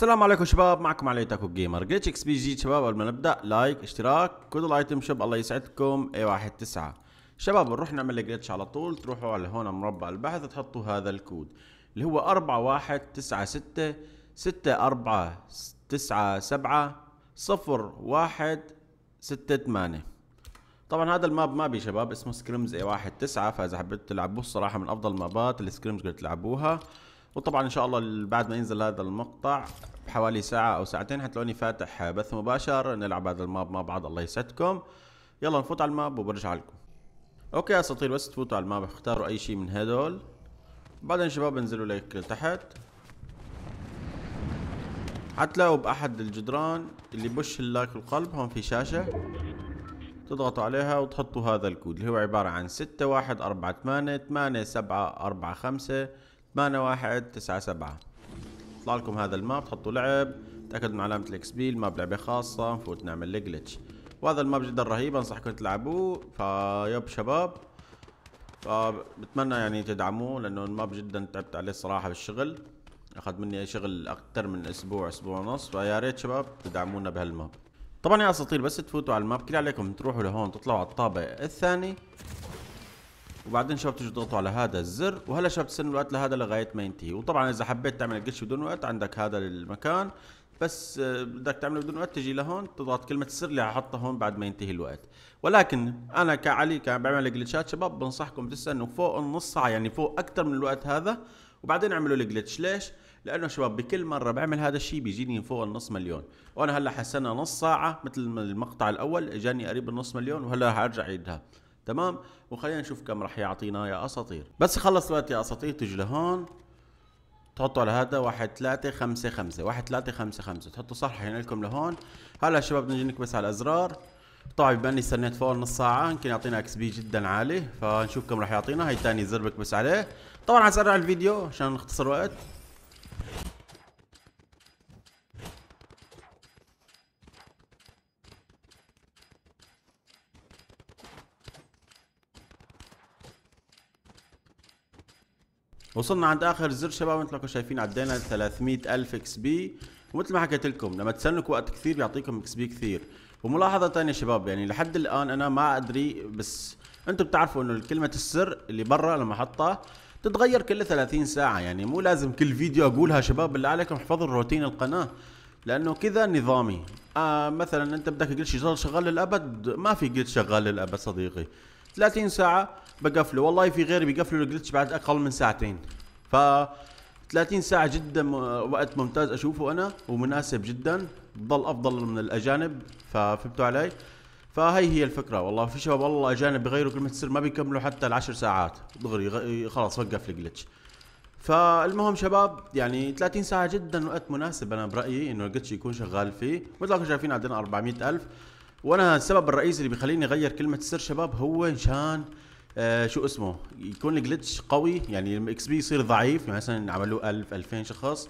السلام عليكم شباب معكم علي تاكو جيمر جيتش اكس بي جديد شباب قبل ما نبدا لايك اشتراك كود الايتم شوب الله يسعدكم اي واحد تسعة شباب نروح نعمل جيتش على طول تروحوا على هون مربع البحث تحطوا هذا الكود اللي هو أربعة واحد تسعة ستة ستة أربعة تسعة سبعة صفر واحد ستة ثمانية طبعا هذا الماب مابي شباب اسمه سكريمز اي واحد تسعة فاذا حبيتوا تلعبوه الصراحة من افضل المابات اللي سكريمز قلت تلعبوها وطبعا ان شاء الله بعد ما ينزل هذا المقطع بحوالي ساعة أو ساعتين حتلاقوني فاتح بث مباشر نلعب هذا الماب مع بعض الله يسعدكم يلا نفوت على الماب وبرجع لكم اوكي يا اساطير بس تفوتوا على الماب اختاروا اي شيء من هدول بعدين شباب انزلوا لك تحت حتلاقوا باحد الجدران اللي بوش اللايك القلب هون في شاشة تضغطوا عليها وتحطوا هذا الكود اللي هو عبارة عن ستة واحد أربعة ثمانية ثمانية سبعة أربعة خمسة ثمانية واحد تسعة سبعة يطلع لكم هذا الماب تحطوا لعب تاكدوا من علامه الاكس بي الماب لعبه خاصه نفوت نعمل الجلتش وهذا الماب جدا رهيب انصحكم تلعبوه فيب شباب فبتمنى يعني تدعموه لانه الماب جدا تعبت عليه الصراحه بالشغل اخذ مني شغل اكثر من اسبوع اسبوع ونص فيا ريت شباب تدعمونا بهالماب طبعا يا اساطير بس تفوتوا على الماب كل عليكم تروحوا لهون تطلعوا على الطابق الثاني وبعدين شباب بتيجوا تضغطوا على هذا الزر وهلا شباب تستنى الوقت لهذا لغايه ما ينتهي وطبعا اذا حبيت تعمل جلتش بدون وقت عندك هذا المكان بس آه، بدك تعمله بدون وقت تجي لهون تضغط كلمه السر اللي ححطها هون بعد ما ينتهي الوقت ولكن انا كعلي كان بعمل جلتشات شباب بنصحكم تستنوا فوق النص ساعه يعني فوق اكثر من الوقت هذا وبعدين اعملوا الجلتش ليش لانه شباب بكل مره بعمل هذا الشيء بيجيني فوق النص مليون وانا هلا حسنا نص ساعه مثل المقطع الاول اجاني قريب النص مليون وهلا ارجع عيدها تمام وخلينا نشوف كم راح يعطينا يا اساطير بس خلص الوقت يا اساطير تجي لهون تحطوا على هذا واحد ثلاثة خمسة خمسة واحد ثلاثة خمسة خمسة تحطوا صح هنا لكم لهون هلا شباب نجي نكبس على الازرار طبعا بما اني استنيت فوق نص ساعة يمكن يعطينا اكس بي جدا عالي فنشوف كم راح يعطينا هي ثاني زر بكبس عليه طبعا حسرع الفيديو عشان نختصر وقت وصلنا عند اخر زر شباب مثل ما انتم شايفين عدينا 300 الف اكس بي ومثل ما حكيت لكم لما تسلك وقت كثير بيعطيكم اكس بي كثير وملاحظه ثانيه شباب يعني لحد الان انا ما ادري بس انتم بتعرفوا انه كلمه السر اللي برا لما احطها تتغير كل 30 ساعه يعني مو لازم كل فيديو اقولها شباب بالله عليكم احفظوا روتين القناه لانه كذا نظامي آه مثلا انت بدك جلتش شغال للابد ما في جلتش شغال للابد صديقي 30 ساعه بقفله والله في غيري بيقفلوا الجلتش بعد اقل من ساعتين ف 30 ساعة جدا وقت ممتاز اشوفه انا ومناسب جدا بضل افضل من الاجانب ففهمتوا علي؟ فهي هي الفكرة والله في شباب والله اجانب بغيروا كلمة السر ما بيكملوا حتى العشر ساعات دغري خلاص وقف الجلتش فالمهم شباب يعني 30 ساعة جدا وقت مناسب انا برأيي انه الجلتش يكون شغال فيه مثل ما شايفين عندنا 400000 وانا السبب الرئيسي اللي بيخليني اغير كلمه السر شباب هو مشان آه شو اسمه يكون الجلتش قوي يعني الاكس بي يصير ضعيف يعني مثلا عملوا 1000 2000 شخص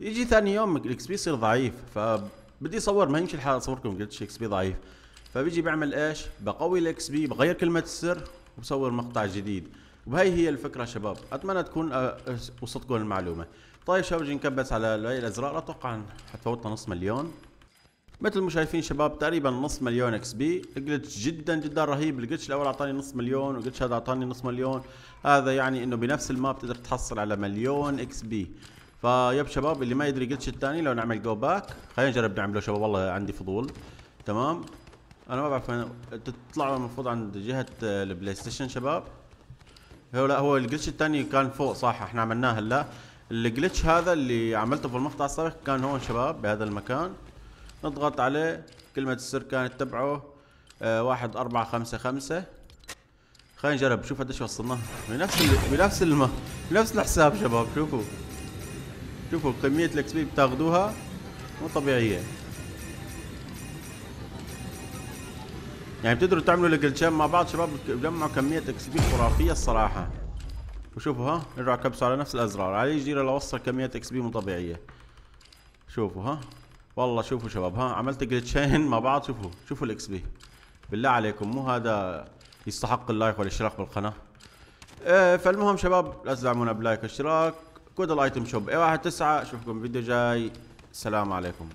يجي ثاني يوم الاكس بي يصير ضعيف فبدي اصور ما يمشي الحال اصوركم جلتش اكس بي ضعيف فبيجي بعمل ايش بقوي الاكس بي بغير كلمه السر وبصور مقطع جديد وهي هي الفكره شباب اتمنى تكون آه، وصلتكم المعلومه طيب شباب نجي نكبس على الازرار اتوقع حتفوتنا نص مليون مثل ما شايفين شباب تقريبا نص مليون اكس بي جلتش جدا جدا رهيب الجلتش الاول اعطاني نص مليون والجلتش هذا اعطاني نص مليون هذا يعني انه بنفس الماب تقدر تحصل على مليون اكس بي فيب شباب اللي ما يدري الجلتش الثاني لو نعمل جو باك خلينا نجرب نعمله شباب والله عندي فضول تمام انا ما بعرف أنا تطلع المفروض عند جهه البلاي ستيشن شباب هو لا هو الجلتش الثاني كان فوق صح احنا عملناه هلا الجلتش هذا اللي عملته في المقطع السابق كان هون شباب بهذا المكان نضغط عليه كلمة السر كانت تبعه آه، واحد أربعة خمسة خمسة خلينا نجرب شوف قديش وصلنا بنفس ال... بنفس الم... بنفس الحساب شباب شوفوا شوفوا كمية الاكس بي بتاخذوها مو طبيعية يعني بتقدروا تعملوا الجلتشين مع بعض شباب بتجمعوا كمية اكس بي خرافية الصراحة وشوفوا ها نرجع كبسوا على نفس الازرار علي جديرة لوصل كمية اكس بي مو طبيعية شوفوا ها والله شوفوا شباب ها عملت جلتشين مع بعض شوفوا شوفوا الاكس بي بالله عليكم مو هذا يستحق اللايك والاشتراك بالقناه آه فالمهم شباب لا تدعمونا بلايك واشتراك كود الايتم شوب اي واحد تسعة اشوفكم فيديو جاي السلام عليكم